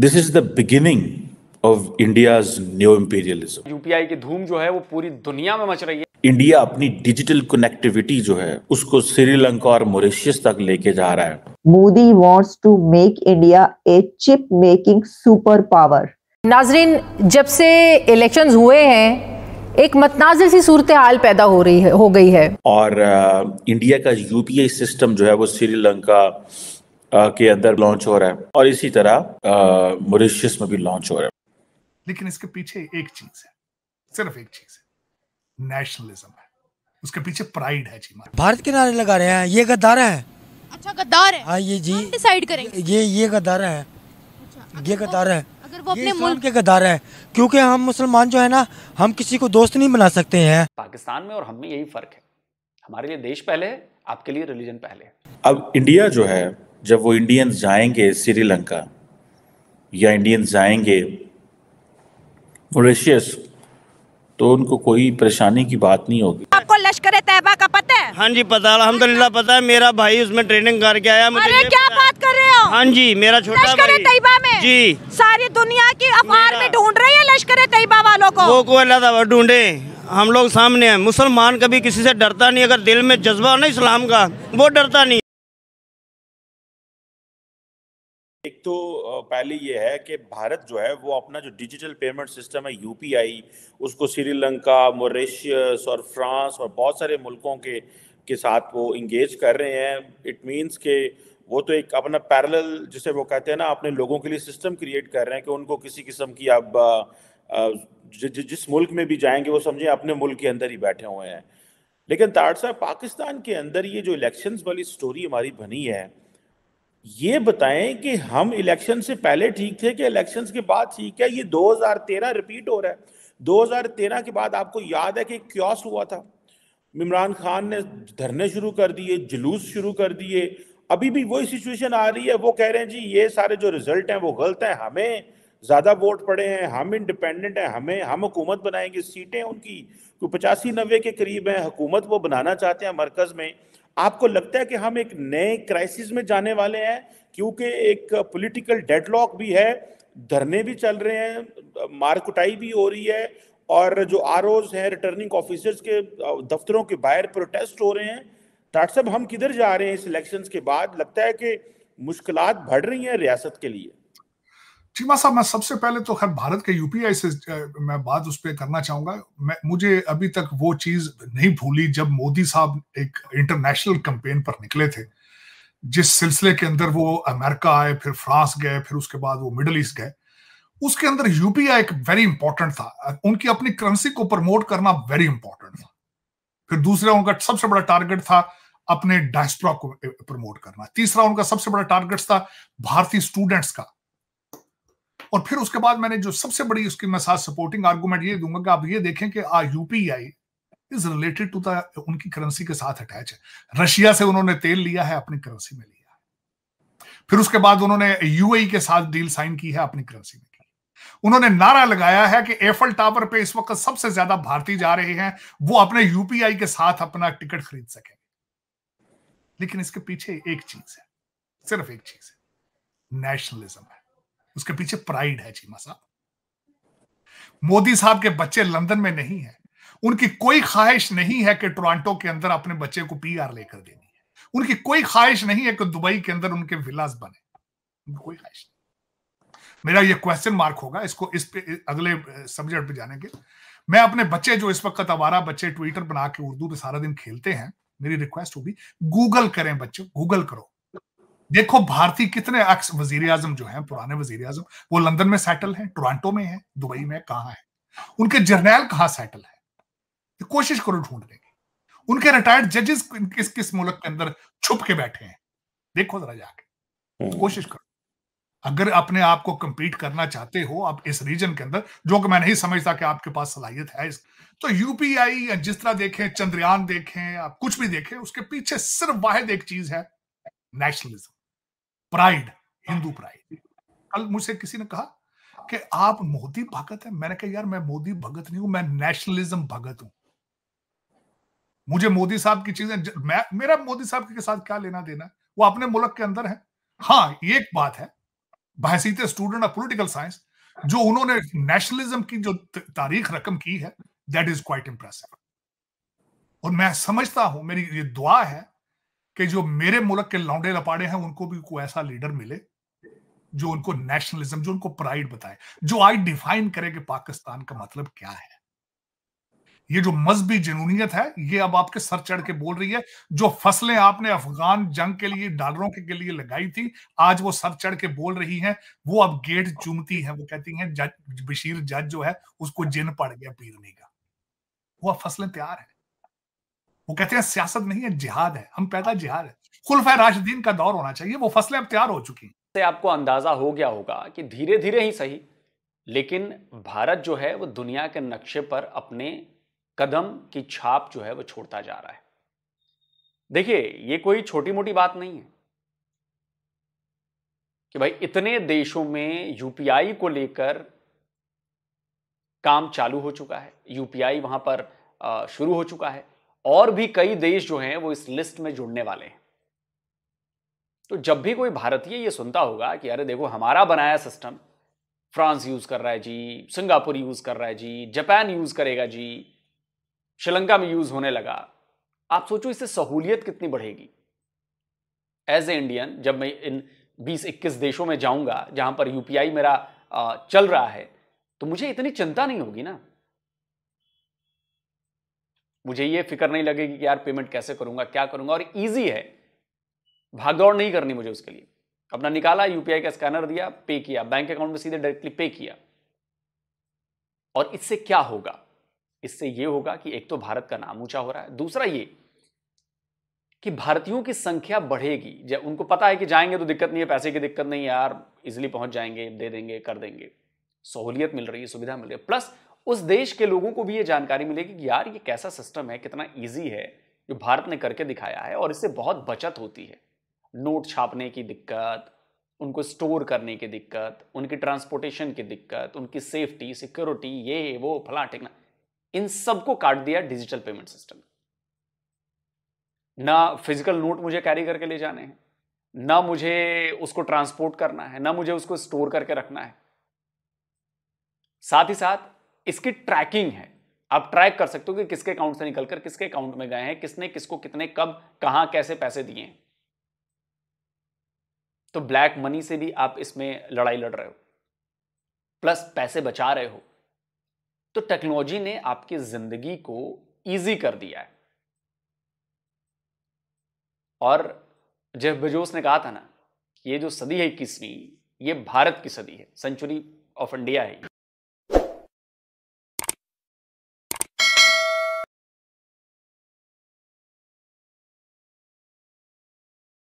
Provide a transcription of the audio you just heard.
This is the beginning of India new imperialism UPI की धूम जो है वो पूरी दुनिया में मच रही है इंडिया अपनी डिजिटल कनेक्टिविटी जो है उसको श्रीलंका और मॉरिशियस तक लेके जा रहा है Modi wants to make India a chip making super power नाजरीन जब से इलेक्शन हुए हैं एक मतनाजिर सी सूरत हाल पैदा हो रही है हो गई है और आ, इंडिया का यूपीआई सिस्टम जो है वो श्रीलंका के अंदर लॉन्च हो रहा है और इसी तरह मोरिशियस में भी लॉन्च हो रहा है लेकिन इसके पीछे एक चीज है सिर्फ एक चीज है नेशनलिज्म है उसके पीछे प्राइड है जी भारत के नारे लगा रहे हैं ये गद्दार है अच्छा गद्दार है हाँ ये जी डिसाइड करेंगे ये ये गद्दार है अच्छा, ये गद्दार है अगर वो अपने मुल्क के गद्दार है क्योंकि हम मुसलमान जो है ना हम किसी को दोस्त नहीं बना सकते हैं पाकिस्तान में और हम में यही फर्क है हमारे लिए देश पहले है आपके लिए रिलीजन पहले है अब इंडिया जो है जब वो इंडियंस जाएंगे श्रीलंका या इंडियंस जाएंगे मोरिशियस तो उनको कोई परेशानी की बात नहीं होगी आपको लश्कर तैयबा का पता है हाँ जी पता अलहमदुल्ला पता है मेरा भाई उसमें ट्रेनिंग करके आया मुझे अरे क्या बात कर रहे हो हाँ जी मेरा छोटा भाई तैयबा में जी सारी दुनिया की अफार में ढूंढ रहे हैं लश्कर तैयबा वालों को वो को अल्लाह ढूंढे हम लोग सामने हैं मुसलमान कभी किसी से डरता नहीं अगर दिल में जज्बा हो ना इस्लाम का वो डरता नहीं एक तो पहले ये है कि भारत जो है वो अपना जो डिजिटल पेमेंट सिस्टम है यूपीआई उसको श्रीलंका मोरिशियस और फ्रांस और बहुत सारे मुल्कों के के साथ वो इंगेज कर रहे हैं इट मींस के वो तो एक अपना पैरेलल जिसे वो कहते हैं ना अपने लोगों के लिए सिस्टम क्रिएट कर रहे हैं कि उनको किसी किस्म की अब जिस मुल्क में भी जाएंगे वो समझें अपने मुल्क के अंदर ही बैठे हुए हैं लेकिन ताड़ साहब पाकिस्तान के अंदर ये जो इलेक्शंस वाली स्टोरी हमारी बनी है ये बताएं कि हम इलेक्शन से पहले ठीक थे कि इलेक्शन के बाद ठीक है ये 2013 रिपीट हो रहा है 2013 के बाद आपको याद है कि क्योस हुआ था इमरान खान ने धरने शुरू कर दिए जुलूस शुरू कर दिए अभी भी वही सिचुएशन आ रही है वो कह रहे हैं जी ये सारे जो रिजल्ट हैं वो गलत हैं हमें ज़्यादा वोट पड़े हैं हम इंडिपेंडेंट हैं हमें हम हुकूमत बनाएंगे सीटें उनकी कोई पचासी नब्बे के करीब हैं हुकूमत वो बनाना चाहते हैं मरकज़ में आपको लगता है कि हम एक नए क्राइसिस में जाने वाले हैं क्योंकि एक पॉलिटिकल डेडलॉक भी है धरने भी चल रहे हैं मार कुटाई भी हो रही है और जो आर हैं रिटर्निंग ऑफिसर्स के दफ्तरों के बाहर प्रोटेस्ट हो रहे हैं डॉक्टर साहब हम किधर जा रहे हैं इस इलेक्शन के बाद लगता है कि मुश्किल बढ़ रही हैं रियासत के लिए चीमा साहब मैं सबसे पहले तो खैर भारत के यूपीआई से मैं बात उस पर करना चाहूंगा मैं मुझे अभी तक वो चीज नहीं भूली जब मोदी साहब एक इंटरनेशनल कंपेन पर निकले थे जिस सिलसिले के अंदर वो अमेरिका आए फिर फ्रांस गए फिर उसके बाद वो मिडल ईस्ट गए उसके अंदर यूपीआई एक वेरी इंपॉर्टेंट था उनकी अपनी करेंसी को प्रमोट करना वेरी इंपॉर्टेंट था फिर दूसरा उनका सबसे बड़ा टारगेट था अपने डायस्ट्रा को प्रमोट करना तीसरा उनका सबसे बड़ा टारगेट था भारतीय स्टूडेंट्स का और फिर उसके बाद मैंने जो सबसे बड़ी उसकी मैं साथ सपोर्टिंग आर्गूमेंट ये दूंगा कि आप ये देखें कि UPI is related to the उनकी करेंसी के साथ अटैच है रशिया से उन्होंने तेल लिया है अपनी करेंसी में लिया फिर उसके बाद उन्होंने यूएई e के साथ डील साइन की है अपनी करेंसी में उन्होंने नारा लगाया है कि एफल टावर पे इस वक्त सबसे ज्यादा भारतीय जा रहे हैं वो अपने यूपीआई के साथ अपना टिकट खरीद सकेंगे लेकिन इसके पीछे एक चीज है सिर्फ एक चीज है नेशनलिज्म है उसके पीछे प्राइड है चीमा साहब मोदी साहब के बच्चे लंदन में नहीं है उनकी कोई ख्वाहिश नहीं है कि टोरंटो के अंदर अपने बच्चे को पीआर लेकर देनी है उनकी कोई ख्वाहिश नहीं है कि दुबई के अंदर उनके विलास बने कोई ख्वाहिश नहीं मेरा ये क्वेश्चन मार्क होगा इसको इस पे अगले सब्जेक्ट पे जाने के मैं अपने बच्चे जो इस वक्त आवारा बच्चे ट्विटर बना के उर्दू पे सारा दिन खेलते हैं मेरी रिक्वेस्ट होगी गूगल करें बच्चों गूगल करो देखो भारतीय कितने अक्स वजीर आजम जो हैं पुराने वजीर आजम वो लंदन में सेटल हैं टोरंटो में हैं दुबई में कहाँ है उनके जर्नैल कहाँ सेटल है कोशिश करो ढूंढने की उनके रिटायर्ड जजेस किस किस मुल्क के अंदर छुप के बैठे हैं देखो जरा जाके हम्म। कोशिश करो अगर अपने आप को कंपीट करना चाहते हो आप इस रीजन के अंदर जो कि मैं नहीं समझता कि आपके पास सलाहियत है इस तो यूपीआई या जिस तरह देखें चंद्रयान देखें आप कुछ भी देखें उसके पीछे सिर्फ वाहद एक चीज है नेशनलिज्म प्राइड हिंदू प्राइड कल मुझसे किसी ने कहा कि आप मोदी भगत हैं मैंने कहा यार मैं मोदी भगत नहीं हूं मैं नेशनलिज्म भगत हूं मुझे मोदी साहब की चीजें मैं मेरा मोदी साहब के साथ क्या लेना देना है वो अपने मुल्क के अंदर है हाँ एक बात है बहसीत स्टूडेंट ऑफ पोलिटिकल साइंस जो उन्होंने नेशनलिज्म की जो तारीख रकम की है दैट इज क्वाइट इंप्रेसिव और मैं समझता हूं मेरी ये दुआ है कि जो मेरे मुल्क के लौंडे लपाड़े हैं उनको भी कोई ऐसा लीडर मिले जो उनको नेशनलिज्म जो उनको प्राइड बताए जो आई डिफाइन करे कि पाकिस्तान का मतलब क्या है ये जो मजहबी जनूनीत है ये अब आपके सर चढ़ के बोल रही है जो फसलें आपने अफगान जंग के लिए डालरों के, के लिए लगाई थी आज वो सर चढ़ के बोल रही हैं वो अब गेट चूमती है वो कहती हैं जज बशीर जज जो है उसको जिन पड़ गया पीरने का वो अब फसलें तैयार है वो कहते हैं सियासत नहीं है जिहाद है हम पैदा जिहाद है खुलफा राशिदीन का दौर होना चाहिए वो फसलें अब तैयार हो चुकी हैं से आपको अंदाजा हो गया होगा कि धीरे धीरे ही सही लेकिन भारत जो है वो दुनिया के नक्शे पर अपने कदम की छाप जो है वो छोड़ता जा रहा है देखिए ये कोई छोटी मोटी बात नहीं है कि भाई इतने देशों में यूपीआई को लेकर काम चालू हो चुका है यूपीआई वहां पर शुरू हो चुका है और भी कई देश जो हैं वो इस लिस्ट में जुड़ने वाले हैं तो जब भी कोई भारतीय ये सुनता होगा कि अरे देखो हमारा बनाया सिस्टम फ्रांस यूज कर रहा है जी सिंगापुर यूज कर रहा है जी जापान यूज करेगा जी श्रीलंका में यूज होने लगा आप सोचो इससे सहूलियत कितनी बढ़ेगी एज ए इंडियन जब मैं इन 20-21 देशों में जाऊंगा जहां पर यूपीआई मेरा चल रहा है तो मुझे इतनी चिंता नहीं होगी ना मुझे ये फिक्र नहीं लगेगी कि यार पेमेंट कैसे करूंगा क्या करूंगा और ईजी है भागदौड़ नहीं करनी मुझे उसके लिए अपना निकाला यूपीआई का स्कैनर दिया पे किया बैंक अकाउंट में सीधे डायरेक्टली पे किया और इससे क्या होगा इससे यह होगा कि एक तो भारत का नाम ऊंचा हो रहा है दूसरा ये कि भारतीयों की संख्या बढ़ेगी जब उनको पता है कि जाएंगे तो दिक्कत नहीं है पैसे की दिक्कत नहीं है यार इजिली पहुंच जाएंगे दे देंगे कर देंगे सहूलियत मिल रही है सुविधा मिल रही है प्लस उस देश के लोगों को भी ये जानकारी मिलेगी कि यार ये कैसा सिस्टम है कितना ईजी है जो भारत ने करके दिखाया है और इससे बहुत बचत होती है नोट छापने की दिक्कत उनको स्टोर करने की दिक्कत उनकी ट्रांसपोर्टेशन की दिक्कत उनकी सेफ्टी सिक्योरिटी ये वो फला टेकना इन सबको काट दिया डिजिटल पेमेंट सिस्टम ना फिजिकल नोट मुझे कैरी करके ले जाने हैं ना मुझे उसको ट्रांसपोर्ट करना है ना मुझे उसको स्टोर करके रखना है साथ ही साथ इसकी ट्रैकिंग है आप ट्रैक कर सकते हो कि किसके अकाउंट से निकलकर किसके अकाउंट में गए हैं किसने किसको कितने कब कहां कैसे पैसे दिए हैं तो ब्लैक मनी से भी आप इसमें लड़ाई लड़ रहे हो प्लस पैसे बचा रहे हो तो टेक्नोलॉजी ने आपकी जिंदगी को इजी कर दिया है और जेफ बेजोस ने कहा था ना ये जो सदी है इक्कीसवीं ये भारत की सदी है सेंचुरी ऑफ इंडिया है